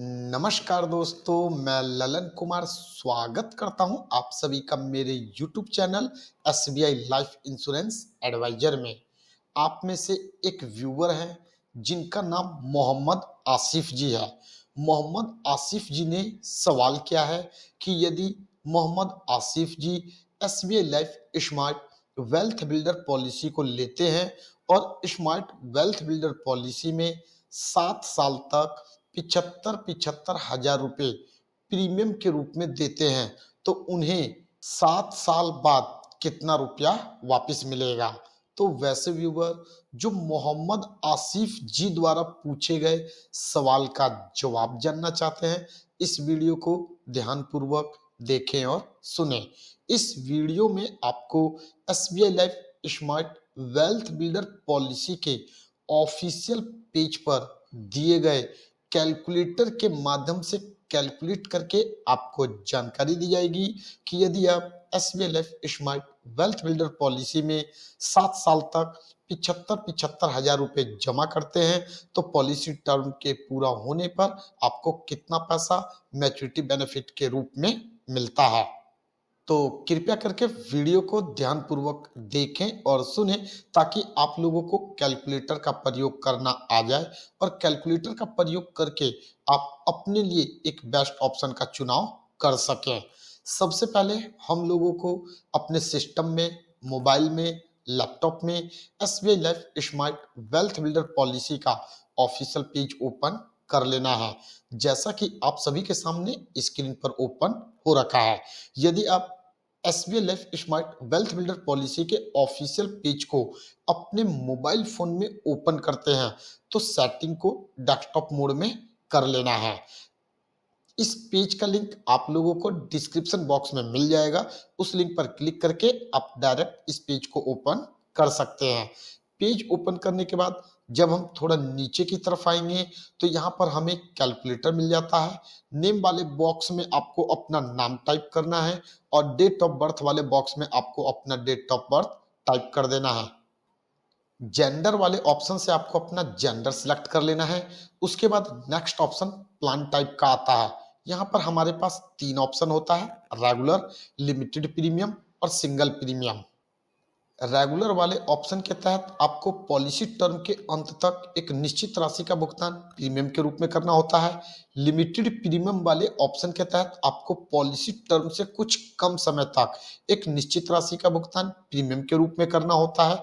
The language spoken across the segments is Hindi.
नमस्कार दोस्तों मैं ललन कुमार स्वागत करता हूं आप सभी का मेरे YouTube channel S B I life insurance advisor में आप में से एक व्यूअर है जिनका नाम मोहम्मद आसिफ जी है मोहम्मद आसिफ जी ने सवाल किया है कि यदि Mohammad Asif ji S B I life smart wealth builder policy को लेते हैं और स्मार्ट वेल्थ बिल्डर पॉलिसी में सात साल तक पिछहत्तर पिछहत्तर हजार रुपये प्रीमियम के रूप में देते हैं तो उन्हें सात साल बाद कितना रुपया वापस मिलेगा तो वैसे व्यूवर जो मोहम्मद आसिफ जी द्वारा पूछे गए सवाल का जवाब जानना चाहते हैं इस वीडियो को ध्यानपूर्वक देखें और सुने इस वीडियो में आपको S B I life smart wealth builder policy के ऑफिशियल पेज पर दिए गए कैलकुलेटर के माध्यम से कैलकुलेट करके आपको जानकारी दी जाएगी कि यदि आप S B L F smart wealth builder policy में सात साल तक पिछहत्तर पिछहत्तर हजार रुपए जमा करते हैं तो पॉलिसी टर्म के पूरा होने पर आपको कितना पैसा मैच्योरिटी बेनिफिट के रूप में मिलता है तो कृपया करके वीडियो को ध्यानपूर्वक देखें और सुने ताकि आप लोगों को कैलकुलेटर का प्रयोग करना आ जाए और कैलकुलेटर का प्रयोग करके आप अपने लिए एक बेस्ट ऑप्शन का चुनाव कर सकें सबसे पहले हम लोगों को अपने सिस्टम में मोबाइल में लैपटॉप में S B I life smart wealth builder policy का ऑफिशियल पेज ओपन कर लेना है जैसा कि आप सभी के सामने स्क्रीन पर ओपन हो रखा है यदि आप S smart wealth builder policy के ऑफिशियल पेज को अपने मोबाइल फोन में ओपन करते हैं तो सेटिंग को डेस्कटॉप मोड में कर लेना है इस पेज का लिंक आप लोगों को डिस्क्रिप्शन बॉक्स में मिल जाएगा उस लिंक पर क्लिक करके आप डायरेक्ट इस पेज को ओपन कर सकते हैं पेज ओपन करने के बाद जब हम थोड़ा नीचे की तरफ आएंगे तो यहाँ पर हमें कैलकुलेटर मिल जाता है नेम वाले बॉक्स में आपको अपना नाम टाइप करना है और डेट ऑफ बर्थ वाले बॉक्स में आपको अपना डेट ऑफ बर्थ टाइप कर देना है जेंडर वाले ऑप्शन से आपको अपना जेंडर सिलेक्ट कर लेना है उसके बाद नेक्स्ट ऑप्शन प्लान टाइप का आता है यहाँ पर हमारे पास तीन ऑप्शन होता है रेगुलर लिमिटेड प्रीमियम और सिंगल प्रीमियम रेगुलर वाले ऑप्शन के तहत आपको पॉलिसी टर्म के अंत तक एक निश्चित राशि का भुगतान प्रीमियम के रूप में करना होता है लिमिटेड प्रीमियम वाले ऑप्शन के तहत आपको पॉलिसी टर्म से कुछ कम समय तक एक निश्चित राशि का भुगतान प्रीमियम के रूप में करना होता है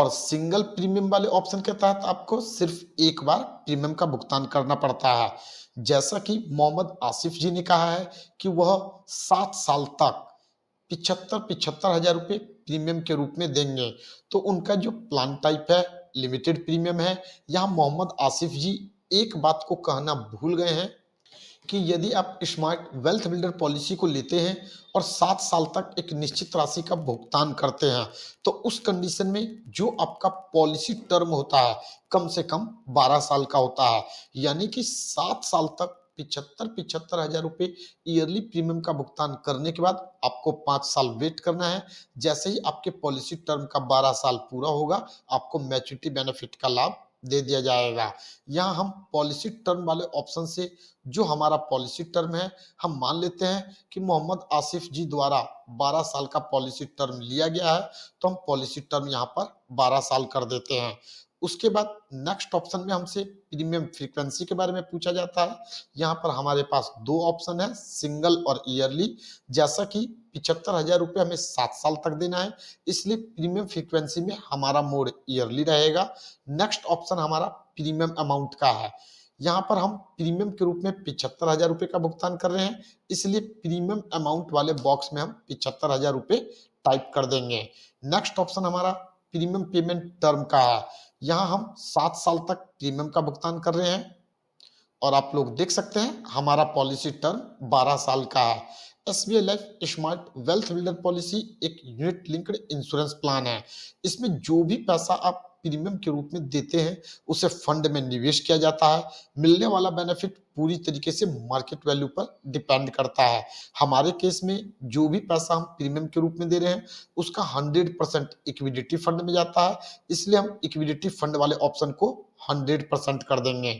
और सिंगल प्रीमियम वाले ऑप्शन के तहत आपको सिर्फ एक बार प्रीमियम का भुगतान करना पड़ता है जैसा कि मोहम्मद आसिफ जी ने कहा है कि वह सात साल तक पिछहत्तर पिछहत्तर हजार रुपये प्रीमियम के रूप में देंगे तो उनका जो प्लान टाइप है लिमिटेड प्रीमियम है यहाँ मोहम्मद आसिफ जी एक बात को कहना भूल गए हैं कि यदि आप स्मार्ट वेल्थ बिल्डर पॉलिसी को लेते हैं और सात साल तक एक निश्चित राशि का भुगतान करते हैं तो उस कंडीशन में जो आपका पॉलिसी टर्म होता है कम से कम बारह साल का होता है यानी कि सात साल तक पिछहत्तर पिछहत्तर हजार रुपये ईयरली प्रीमियम का भुगतान करने के बाद आपको पाँच साल वेट करना है जैसे ही आपके पॉलिसी टर्म का बारह साल पूरा होगा आपको मैच्योरिटी बेनिफिट का लाभ दे दिया जाएगा यहाँ हम पॉलिसी टर्म वाले ऑप्शन से जो हमारा पॉलिसी टर्म है हम मान लेते हैं कि मोहम्मद आसिफ जी द्वारा 12 साल का पॉलिसी टर्म लिया गया है तो हम पॉलिसी टर्म यहाँ पर 12 साल कर देते हैं उसके बाद नेक्स्ट ऑप्शन में हमसे प्रीमियम फ्रीक्वेंसी के बारे में पूछा जाता है यहाँ पर हमारे पास दो ऑप्शन है सिंगल और ईयरली जैसा कि पिछहत्तर हजार रुपये हमें सात साल तक देना है इसलिए प्रीमियम फ्रीक्वेंसी में हमारा मोड ईयरली रहेगा नेक्स्ट ऑप्शन हमारा प्रीमियम अमाउंट का है यहाँ पर हम प्रीमियम के रूप में पिछहत्तर हजार रुपये का भुगतान कर रहे हैं इसलिए प्रीमियम अमाउंट वाले बॉक्स में हम पिछहत्तर हजार रुपये टाइप कर देंगे नेक्स्ट ऑप्शन हमारा प्रीमियम पेमेंट टर्म का है यहाँ हम सात साल तक प्रीमियम का भुगतान कर रहे हैं और आप लोग देख सकते हैं हमारा पॉलिसी टर्म 12 साल का है S B life smart wealth builder policy एक यूनिट लिंक्ड इंश्योरेंस प्लान है इसमें जो भी पैसा आप प्रीमियम के रूप में देते हैं उसे फंड में निवेश किया जाता है मिलने वाला बेनिफिट पूरी तरीके से मार्केट वैल्यू पर डिपेंड करता है हमारे केस में जो भी पैसा हम प्रीमियम के रूप में दे रहे हैं उसका 100 परसेंट इक्विडिटी फंड में जाता है इसलिए हम इक्विडिटी फंड वाले ऑप्शन को 100 परसेंट कर देंगे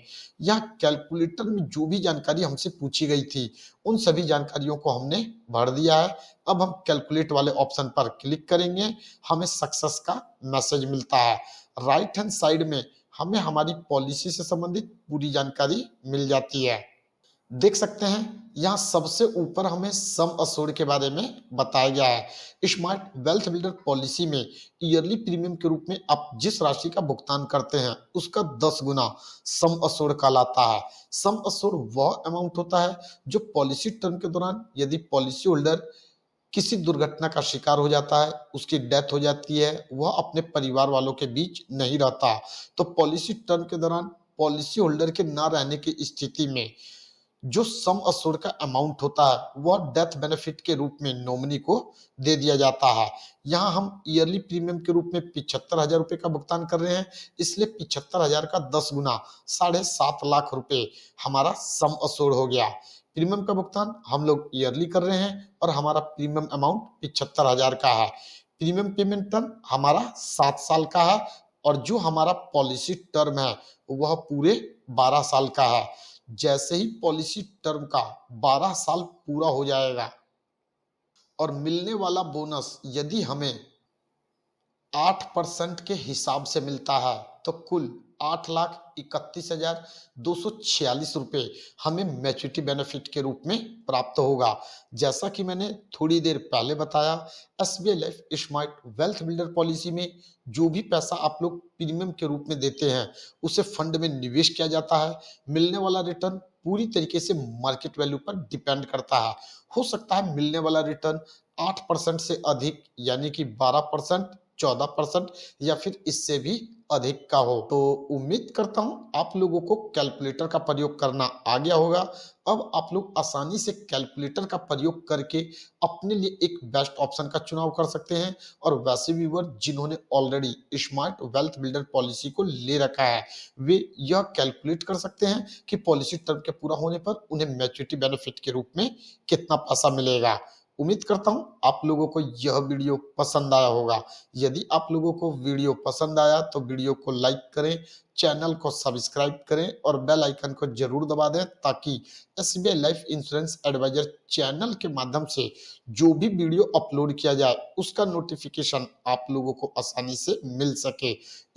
यह कैलकुलेटर में जो भी जानकारी हमसे पूछी गई थी उन सभी जानकारियों को हमने भर दिया है अब हम कैलकुलेट वाले ऑप्शन पर क्लिक करेंगे हमें सक्सेस का मैसेज मिलता है राइट हैंड साइड में हमें हमारी पॉलिसी से संबंधित पूरी जानकारी मिल जाती है देख सकते हैं यहाँ सबसे ऊपर हमें सम असूर के बारे में बताया गया है स्मार्ट वेल्थ बिल्डर पॉलिसी में ईयरली प्रीमियम के रूप में आप जिस राशि का भुगतान करते हैं उसका दस गुना सम असूर कहलाता है सम असूर वह अमाउंट होता है जो पॉलिसी टर्म के दौरान यदि पॉलिसी होल्डर किसी दुर्घटना का शिकार हो जाता है उसकी डेथ हो जाती है वह अपने परिवार वालों के बीच नहीं रहता तो पॉलिसी टर्म के दौरान पॉलिसी होल्डर के ना रहने की स्थिति में जो सम असुर का अमाउंट होता है वह डेथ बेनिफिट के रूप में नॉमिनी को दे दिया जाता है यहाँ हम ईयरली प्रीमियम के रूप में पिछहत्तर हजार रुपए का भुगतान कर रहे हैं इसलिए पिछहत्तर हजार का दस गुना साढ़े सात लाख रुपए हमारा सम असुर हो गया प्रीमियम का भुगतान हम लोग ईयरली कर रहे हैं और हमारा प्रीमियम अमाउंट पिछहत्तर हजार का है प्रीमियम पेमेंट टर्म हमारा सात साल का है और जो हमारा पॉलिसी टर्म है वह पूरे बारह साल का है जैसे ही पॉलिसी टर्म का 12 साल पूरा हो जाएगा और मिलने वाला बोनस यदि हमें 8 परसेंट के हिसाब से मिलता है तो कुल आठ लाख इकतीस हजार दो सौ छियालीस रुपये हमें मैच्योरिटी बेनिफिट के रूप में प्राप्त होगा जैसा कि मैंने थोड़ी देर पहले बताया S B life smart wealth builder policy में जो भी पैसा आप लोग प्रीमियम के रूप में देते हैं उसे फंड में निवेश किया जाता है मिलने वाला रिटर्न पूरी तरीके से मार्केट वैल्यू पर डिपेंड करता है हो सकता है मिलने वाला रिटर्न आठ परसेंट से अधिक यानी कि बारह परसेंट चौदह परसेंट या फिर इससे भी अधिक का हो तो उम्मीद करता हूँ आप लोगों को कैलकुलेटर का प्रयोग करना आ गया होगा अब आप लोग आसानी से कैलकुलेटर का प्रयोग करके अपने लिए एक बेस्ट ऑप्शन का चुनाव कर सकते हैं और वैसे भी व्यूवर जिन्होंने already smart wealth builder policy को ले रखा है वे यह कैलकुलेट कर सकते हैं कि पॉलिसी टर्म के पूरा होने पर उन्हें मैच्योरिटी बेनिफिट के रूप में कितना पैसा मिलेगा उम्मीद करता हूं आप लोगों को यह वीडियो पसंद आया होगा यदि आप लोगों को वीडियो पसंद आया तो वीडियो को लाइक करें चैनल को सब्सक्राइब करें और बेल आइकन को जरूर दबा दें ताकि S life insurance advisor channel के माध्यम से जो भी वीडियो अपलोड किया जाए उसका नोटिफिकेशन आप लोगों को आसानी से मिल सके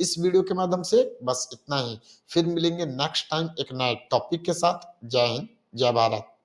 इस वीडियो के माध्यम से बस इतना ही फिर मिलेंगे नेक्स्ट टाइम एक नए टॉपिक के साथ जय हिंद जय भारत